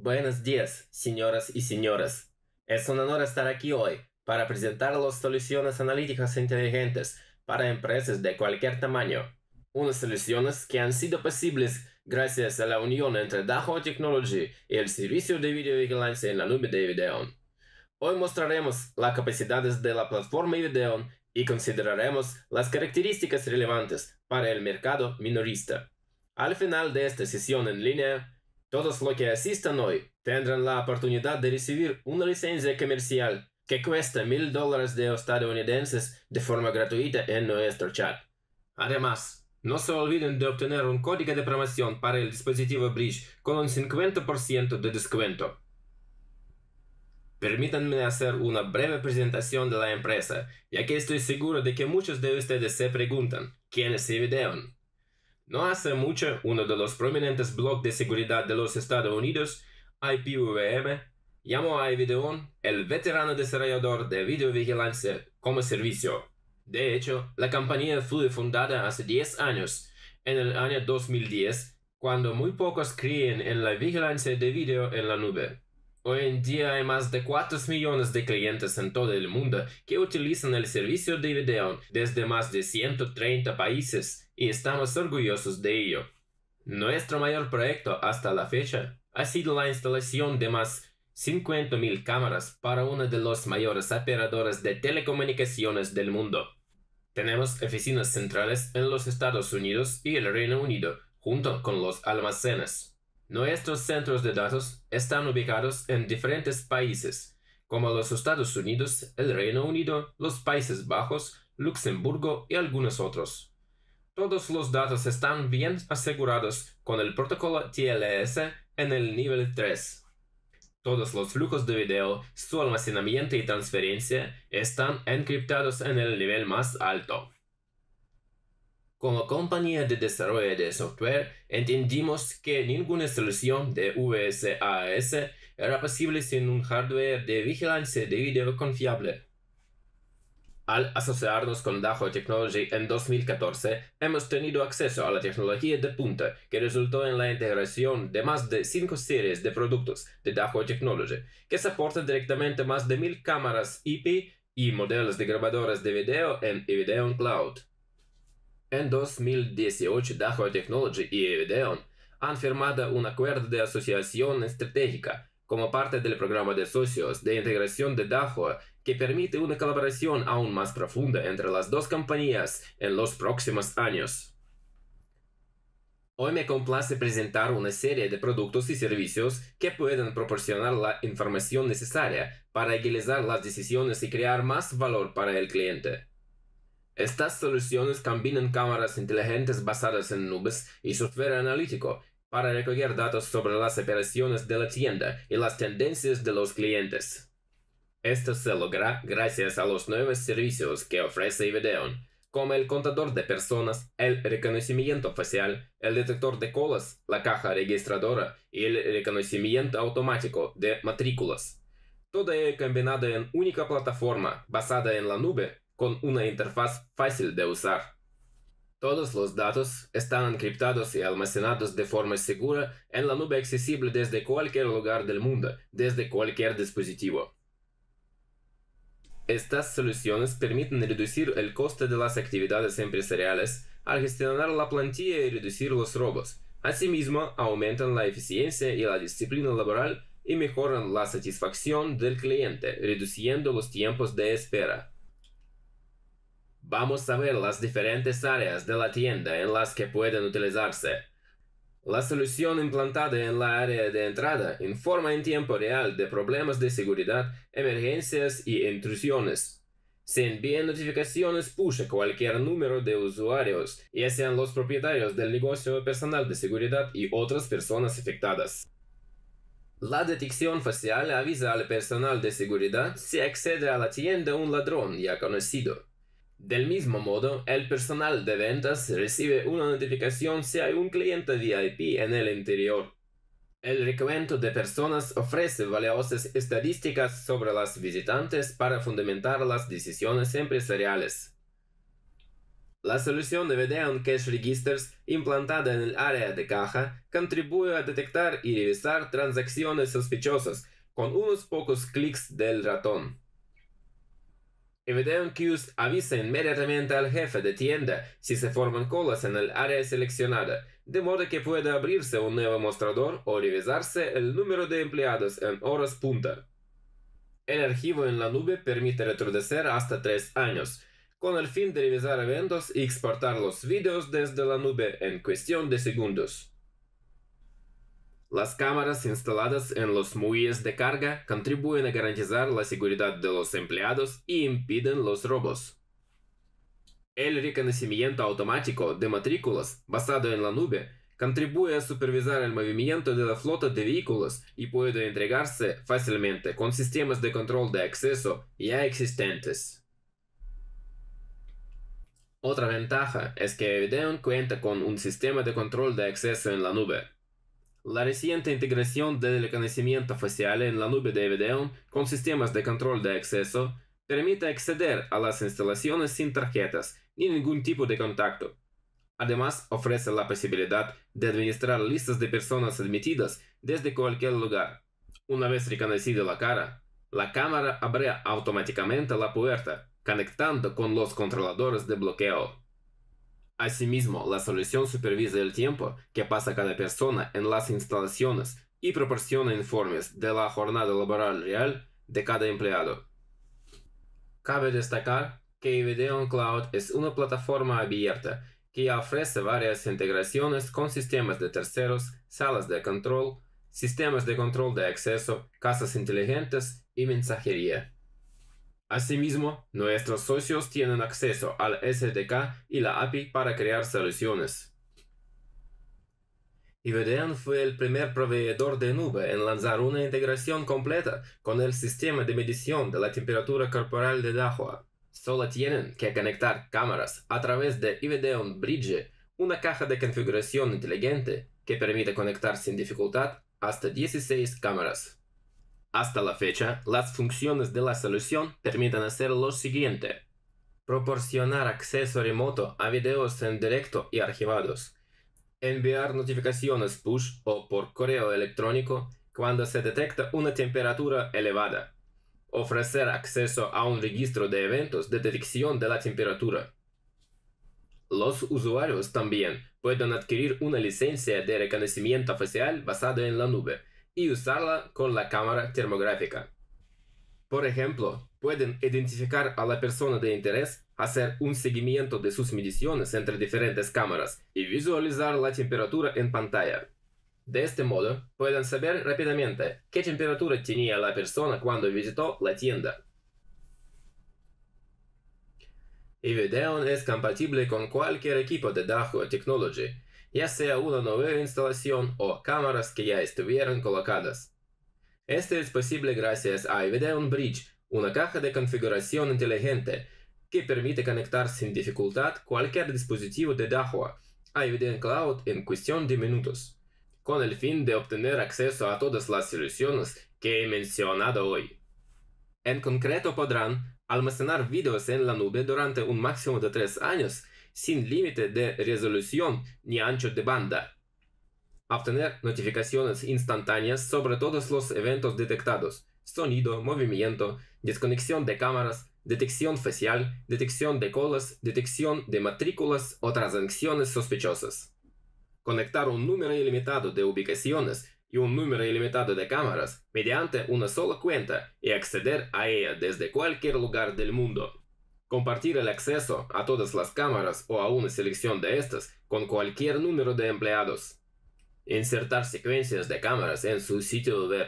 Buenos días, señoras y señores. Es un honor estar aquí hoy para presentar las soluciones analíticas inteligentes para empresas de cualquier tamaño. Unas soluciones que han sido posibles gracias a la unión entre dajo Technology y el servicio de videovigilancia en la nube de Videon. Hoy mostraremos las capacidades de la plataforma Videon y consideraremos las características relevantes para el mercado minorista. Al final de esta sesión en línea, todos los que asistan hoy tendrán la oportunidad de recibir una licencia comercial que cuesta mil dólares de estadounidenses de forma gratuita en nuestro chat. Además, no se olviden de obtener un código de promoción para el dispositivo Bridge con un 50% de descuento. Permítanme hacer una breve presentación de la empresa, ya que estoy seguro de que muchos de ustedes se preguntan, ¿quién es Evideon? No hace mucho, uno de los prominentes blogs de seguridad de los Estados Unidos, IPVM, llamó a Evideon el veterano desarrollador de videovigilancia como servicio. De hecho, la compañía fue fundada hace 10 años, en el año 2010, cuando muy pocos creen en la vigilancia de video en la nube. Hoy en día hay más de 4 millones de clientes en todo el mundo que utilizan el servicio de video desde más de 130 países y estamos orgullosos de ello. Nuestro mayor proyecto hasta la fecha ha sido la instalación de más 50.000 cámaras para uno de los mayores operadores de telecomunicaciones del mundo. Tenemos oficinas centrales en los Estados Unidos y el Reino Unido, junto con los almacenes. Nuestros centros de datos están ubicados en diferentes países, como los Estados Unidos, el Reino Unido, los Países Bajos, Luxemburgo y algunos otros. Todos los datos están bien asegurados con el protocolo TLS en el nivel 3. Todos los flujos de video, su almacenamiento y transferencia están encriptados en el nivel más alto. Como compañía de desarrollo de software, entendimos que ninguna solución de VSAS era posible sin un hardware de vigilancia de video confiable. Al asociarnos con Dajo Technology en 2014, hemos tenido acceso a la tecnología de punta que resultó en la integración de más de 5 series de productos de Dajo Technology, que soportan directamente más de 1000 cámaras IP y modelos de grabadores de video en Evideon Cloud. En 2018, Dahua Technology y Evideon han firmado un acuerdo de asociación estratégica como parte del programa de socios de integración de Dahua que permite una colaboración aún más profunda entre las dos compañías en los próximos años. Hoy me complace presentar una serie de productos y servicios que pueden proporcionar la información necesaria para agilizar las decisiones y crear más valor para el cliente. Estas soluciones combinan cámaras inteligentes basadas en nubes y software analítico para recoger datos sobre las operaciones de la tienda y las tendencias de los clientes. Esto se logra gracias a los nuevos servicios que ofrece Videon, como el contador de personas, el reconocimiento facial, el detector de colas, la caja registradora y el reconocimiento automático de matrículas. Todo ello combinado en única plataforma basada en la nube con una interfaz fácil de usar. Todos los datos están encriptados y almacenados de forma segura en la nube accesible desde cualquier lugar del mundo, desde cualquier dispositivo. Estas soluciones permiten reducir el coste de las actividades empresariales al gestionar la plantilla y reducir los robos. Asimismo, aumentan la eficiencia y la disciplina laboral y mejoran la satisfacción del cliente, reduciendo los tiempos de espera. Vamos a ver las diferentes áreas de la tienda en las que pueden utilizarse. La solución implantada en la área de entrada informa en tiempo real de problemas de seguridad, emergencias y intrusiones. Se envían notificaciones push a cualquier número de usuarios, ya sean los propietarios del negocio personal de seguridad y otras personas afectadas. La detección facial avisa al personal de seguridad si accede a la tienda un ladrón ya conocido. Del mismo modo, el personal de ventas recibe una notificación si hay un cliente VIP en el interior. El recuento de personas ofrece valiosas estadísticas sobre las visitantes para fundamentar las decisiones empresariales. La solución de Vedeon Cash Registers implantada en el área de caja contribuye a detectar y revisar transacciones sospechosas con unos pocos clics del ratón. Evidencius avisa inmediatamente al jefe de tienda si se forman colas en el área seleccionada, de modo que pueda abrirse un nuevo mostrador o revisarse el número de empleados en horas punta. El archivo en la nube permite retroceder hasta tres años, con el fin de revisar eventos y exportar los vídeos desde la nube en cuestión de segundos. Las cámaras instaladas en los muelles de carga contribuyen a garantizar la seguridad de los empleados y impiden los robos. El reconocimiento automático de matrículas basado en la nube contribuye a supervisar el movimiento de la flota de vehículos y puede entregarse fácilmente con sistemas de control de acceso ya existentes. Otra ventaja es que Evideon cuenta con un sistema de control de acceso en la nube la reciente integración del reconocimiento facial en la nube de Evideon con sistemas de control de acceso permite acceder a las instalaciones sin tarjetas ni ningún tipo de contacto. Además, ofrece la posibilidad de administrar listas de personas admitidas desde cualquier lugar. Una vez reconocida la cara, la cámara abre automáticamente la puerta, conectando con los controladores de bloqueo. Asimismo, la solución supervisa el tiempo que pasa cada persona en las instalaciones y proporciona informes de la jornada laboral real de cada empleado. Cabe destacar que Evideon Cloud es una plataforma abierta que ofrece varias integraciones con sistemas de terceros, salas de control, sistemas de control de acceso, casas inteligentes y mensajería. Asimismo, nuestros socios tienen acceso al SDK y la API para crear soluciones. IBDN fue el primer proveedor de nube en lanzar una integración completa con el sistema de medición de la temperatura corporal de Dahua. Solo tienen que conectar cámaras a través de IBDN Bridge, una caja de configuración inteligente que permite conectar sin dificultad hasta 16 cámaras. Hasta la fecha, las funciones de la solución permiten hacer lo siguiente. Proporcionar acceso remoto a videos en directo y archivados. Enviar notificaciones push o por correo electrónico cuando se detecta una temperatura elevada. Ofrecer acceso a un registro de eventos de detección de la temperatura. Los usuarios también pueden adquirir una licencia de reconocimiento facial basada en la nube y usarla con la cámara termográfica. Por ejemplo, pueden identificar a la persona de interés, hacer un seguimiento de sus mediciones entre diferentes cámaras y visualizar la temperatura en pantalla. De este modo, pueden saber rápidamente qué temperatura tenía la persona cuando visitó la tienda. Evideon es compatible con cualquier equipo de Dahua Technology ya sea una nueva instalación o cámaras que ya estuvieran colocadas. Esto es posible gracias a Evideon Bridge, una caja de configuración inteligente que permite conectar sin dificultad cualquier dispositivo de Dahua a Evideon Cloud en cuestión de minutos, con el fin de obtener acceso a todas las soluciones que he mencionado hoy. En concreto podrán almacenar vídeos en la nube durante un máximo de tres años sin límite de resolución ni ancho de banda. Obtener notificaciones instantáneas sobre todos los eventos detectados, sonido, movimiento, desconexión de cámaras, detección facial, detección de colas, detección de matrículas o transacciones sospechosas. Conectar un número ilimitado de ubicaciones y un número ilimitado de cámaras mediante una sola cuenta y acceder a ella desde cualquier lugar del mundo. Compartir el acceso a todas las cámaras o a una selección de estas con cualquier número de empleados. Insertar secuencias de cámaras en su sitio web.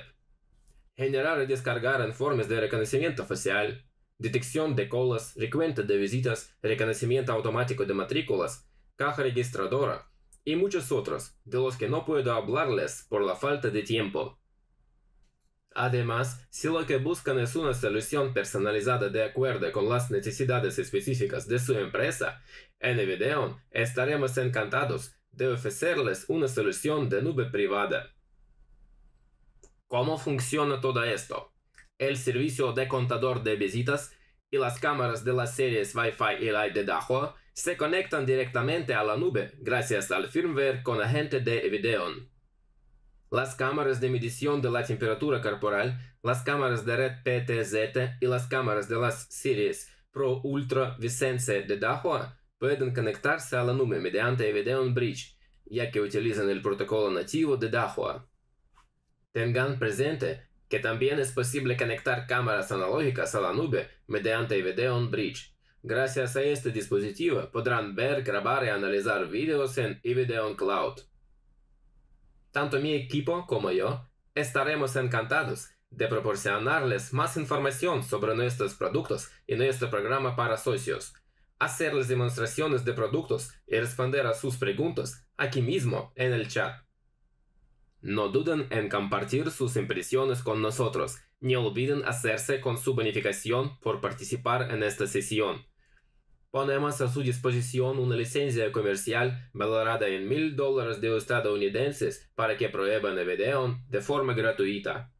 Generar y descargar informes de reconocimiento facial. Detección de colas, recuento de visitas, reconocimiento automático de matrículas, caja registradora y muchos otros de los que no puedo hablarles por la falta de tiempo. Además, si lo que buscan es una solución personalizada de acuerdo con las necesidades específicas de su empresa, en Evideon estaremos encantados de ofrecerles una solución de nube privada. ¿Cómo funciona todo esto? El servicio de contador de visitas y las cámaras de las series Wi-Fi y Light de Dahua se conectan directamente a la nube gracias al firmware con agente de Evideon las cámaras de medición de la temperatura corporal, las cámaras de red PTZ y las cámaras de las series Pro Ultra Vicense de Dahua pueden conectarse a la nube mediante on Bridge, ya que utilizan el protocolo nativo de Dahua. Tengan presente que también es posible conectar cámaras analógicas a la nube mediante on Bridge. Gracias a este dispositivo podrán ver, grabar y analizar videos en on Cloud tanto mi equipo como yo estaremos encantados de proporcionarles más información sobre nuestros productos y nuestro programa para socios, hacerles demostraciones de productos y responder a sus preguntas aquí mismo en el chat. No duden en compartir sus impresiones con nosotros, ni olviden hacerse con su bonificación por participar en esta sesión. Ponemos a su disposición una licencia comercial valorada en mil dólares de estadounidenses para que prueben el de forma gratuita.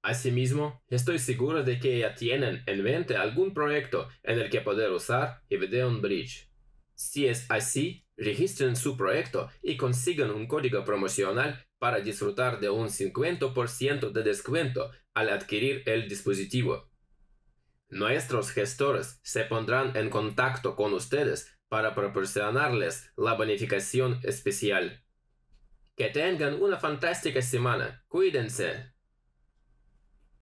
Asimismo, estoy seguro de que ya tienen en mente algún proyecto en el que poder usar Evideon Bridge. Si es así, registren su proyecto y consigan un código promocional para disfrutar de un 50% de descuento al adquirir el dispositivo. Nuestros gestores se pondrán en contacto con ustedes para proporcionarles la bonificación especial. Que tengan una fantástica semana. Cuídense.